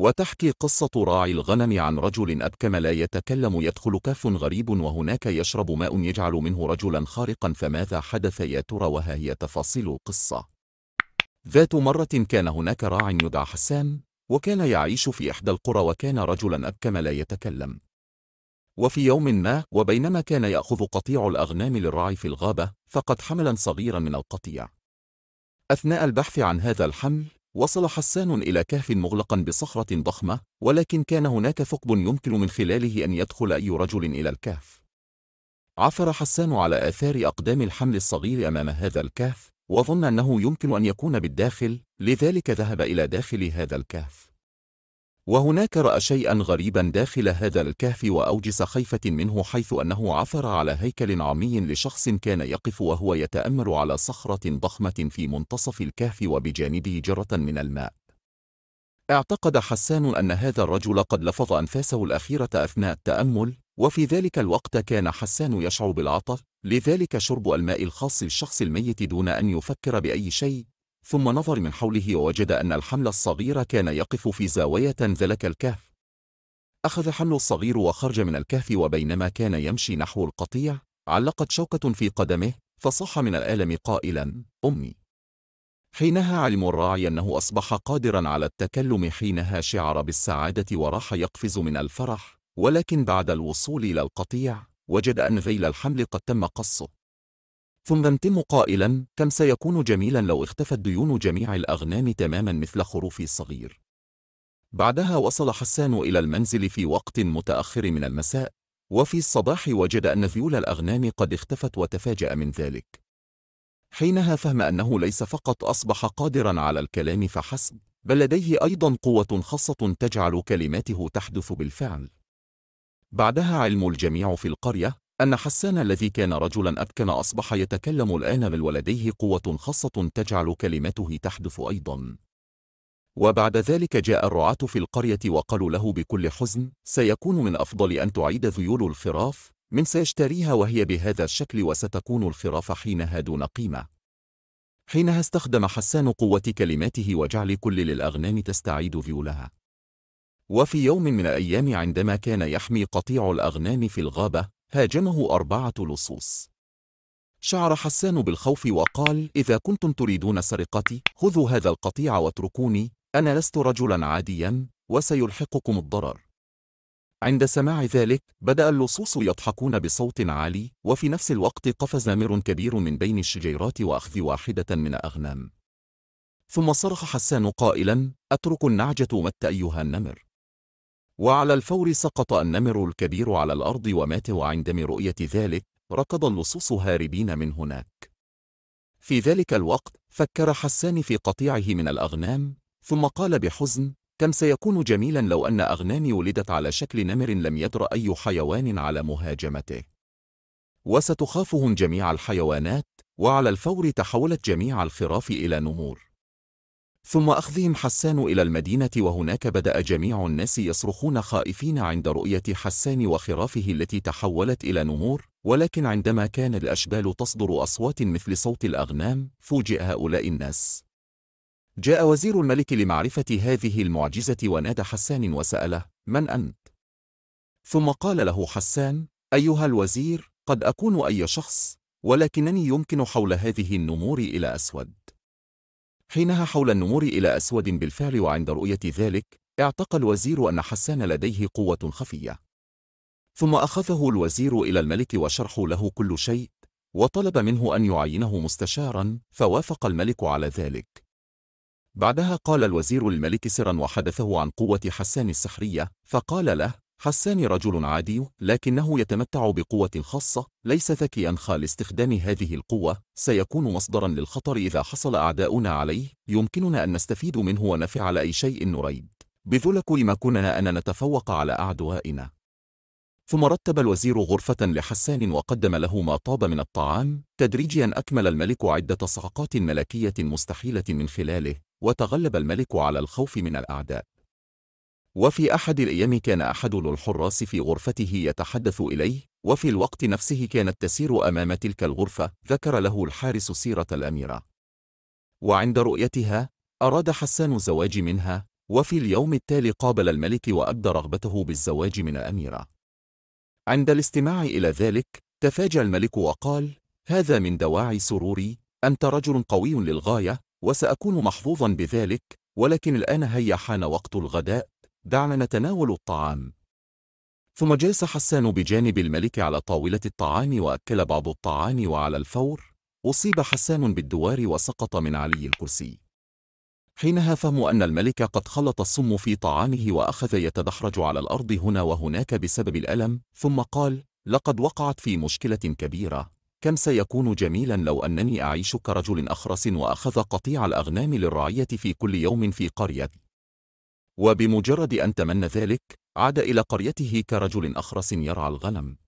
وتحكي قصة راعي الغنم عن رجل أبكم لا يتكلم يدخل كاف غريب وهناك يشرب ماء يجعل منه رجلا خارقا فماذا حدث يا ترى وها هي تفاصيل القصة ذات مرة كان هناك راع يدعى حسان وكان يعيش في إحدى القرى وكان رجلا أبكم لا يتكلم وفي يوم ما وبينما كان يأخذ قطيع الأغنام للرعي في الغابة فقد حملا صغيرا من القطيع أثناء البحث عن هذا الحمل وصل حسان إلى كهف مغلق بصخرة ضخمة ولكن كان هناك ثقب يمكن من خلاله أن يدخل أي رجل إلى الكهف عثر حسان على آثار أقدام الحمل الصغير أمام هذا الكهف وظن أنه يمكن أن يكون بالداخل لذلك ذهب إلى داخل هذا الكهف وهناك رأى شيئا غريبا داخل هذا الكهف وأوجس خيفة منه حيث أنه عثر على هيكل عمي لشخص كان يقف وهو يتأمل على صخرة ضخمة في منتصف الكهف وبجانبه جرة من الماء اعتقد حسان أن هذا الرجل قد لفظ أنفاسه الأخيرة أثناء التأمل وفي ذلك الوقت كان حسان يشعر بالعطف لذلك شرب الماء الخاص للشخص الميت دون أن يفكر بأي شيء ثم نظر من حوله ووجد أن الحمل الصغير كان يقف في زاوية ذلك الكهف أخذ حمل الصغير وخرج من الكهف وبينما كان يمشي نحو القطيع علقت شوكة في قدمه فصاح من الألم قائلا أمي حينها علم الراعي أنه أصبح قادرا على التكلم حينها شعر بالسعادة وراح يقفز من الفرح ولكن بعد الوصول إلى القطيع وجد أن ذيل الحمل قد تم قصه ثم امتم قائلا كم سيكون جميلا لو اختفت ديون جميع الأغنام تماما مثل خروفي الصغير بعدها وصل حسان إلى المنزل في وقت متأخر من المساء وفي الصباح وجد أن ذيول الأغنام قد اختفت وتفاجأ من ذلك حينها فهم أنه ليس فقط أصبح قادرا على الكلام فحسب بل لديه أيضا قوة خاصة تجعل كلماته تحدث بالفعل بعدها علم الجميع في القرية أن حسان الذي كان رجلا أبكن أصبح يتكلم الآن من ولديه قوة خاصة تجعل كلمته تحدث أيضا وبعد ذلك جاء الرعاة في القرية وقالوا له بكل حزن سيكون من أفضل أن تعيد ذيول الخراف من سيشتريها وهي بهذا الشكل وستكون الخراف حينها دون قيمة حينها استخدم حسان قوة كلماته وجعل كل للأغنام تستعيد ذيولها وفي يوم من الأيام عندما كان يحمي قطيع الأغنام في الغابة هاجمه أربعة لصوص شعر حسان بالخوف وقال إذا كنتم تريدون سرقتي خذوا هذا القطيع واتركوني أنا لست رجلا عاديا وسيلحقكم الضرر عند سماع ذلك بدأ اللصوص يضحكون بصوت عالي وفي نفس الوقت قفز نمر كبير من بين الشجيرات وأخذ واحدة من أغنام ثم صرخ حسان قائلا أترك النعجة مت أيها النمر وعلى الفور سقط النمر الكبير على الأرض ومات وعندما رؤية ذلك ركض اللصوص هاربين من هناك في ذلك الوقت فكر حسان في قطيعه من الأغنام ثم قال بحزن كم سيكون جميلا لو أن أغنامي ولدت على شكل نمر لم يدر أي حيوان على مهاجمته وستخافهم جميع الحيوانات وعلى الفور تحولت جميع الخراف إلى نمور ثم أخذهم حسان إلى المدينة وهناك بدأ جميع الناس يصرخون خائفين عند رؤية حسان وخرافه التي تحولت إلى نمور ولكن عندما كان الأشبال تصدر أصوات مثل صوت الأغنام فوجئ هؤلاء الناس جاء وزير الملك لمعرفة هذه المعجزة ونادى حسان وسأله من أنت؟ ثم قال له حسان أيها الوزير قد أكون أي شخص ولكنني يمكن حول هذه النمور إلى أسود حينها حول النمور إلى أسود بالفعل وعند رؤية ذلك اعتقى الوزير أن حسان لديه قوة خفية ثم أخذه الوزير إلى الملك وشرحوا له كل شيء وطلب منه أن يعينه مستشارا فوافق الملك على ذلك بعدها قال الوزير للملك سرا وحدثه عن قوة حسان السحرية فقال له حسان رجل عادي لكنه يتمتع بقوة خاصة ليس ذكيا خال استخدام هذه القوة سيكون مصدرا للخطر إذا حصل أعداؤنا عليه يمكننا أن نستفيد منه ونفعل أي شيء نريد بذلك لما كنا أن نتفوق على أعدوائنا ثم رتب الوزير غرفة لحسان وقدم له ما طاب من الطعام تدريجيا أكمل الملك عدة صعقات ملكية مستحيلة من خلاله وتغلب الملك على الخوف من الأعداء وفي أحد الأيام كان أحد الحراس في غرفته يتحدث إليه وفي الوقت نفسه كانت تسير أمام تلك الغرفة ذكر له الحارس سيرة الأميرة وعند رؤيتها أراد حسان الزواج منها وفي اليوم التالي قابل الملك وأبدى رغبته بالزواج من الأميرة عند الاستماع إلى ذلك تفاجأ الملك وقال هذا من دواعي سروري أنت رجل قوي للغاية وسأكون محظوظا بذلك ولكن الآن هيا حان وقت الغداء دعنا نتناول الطعام ثم جلس حسان بجانب الملك على طاولة الطعام وأكل بعض الطعام وعلى الفور أصيب حسان بالدوار وسقط من علي الكرسي حينها فهموا أن الملك قد خلط السم في طعامه وأخذ يتدحرج على الأرض هنا وهناك بسبب الألم ثم قال لقد وقعت في مشكلة كبيرة كم سيكون جميلا لو أنني أعيش كرجل أخرس وأخذ قطيع الأغنام للرعية في كل يوم في قريتي وبمجرد أن تمنى ذلك عاد إلى قريته كرجل أخرس يرعى الغنم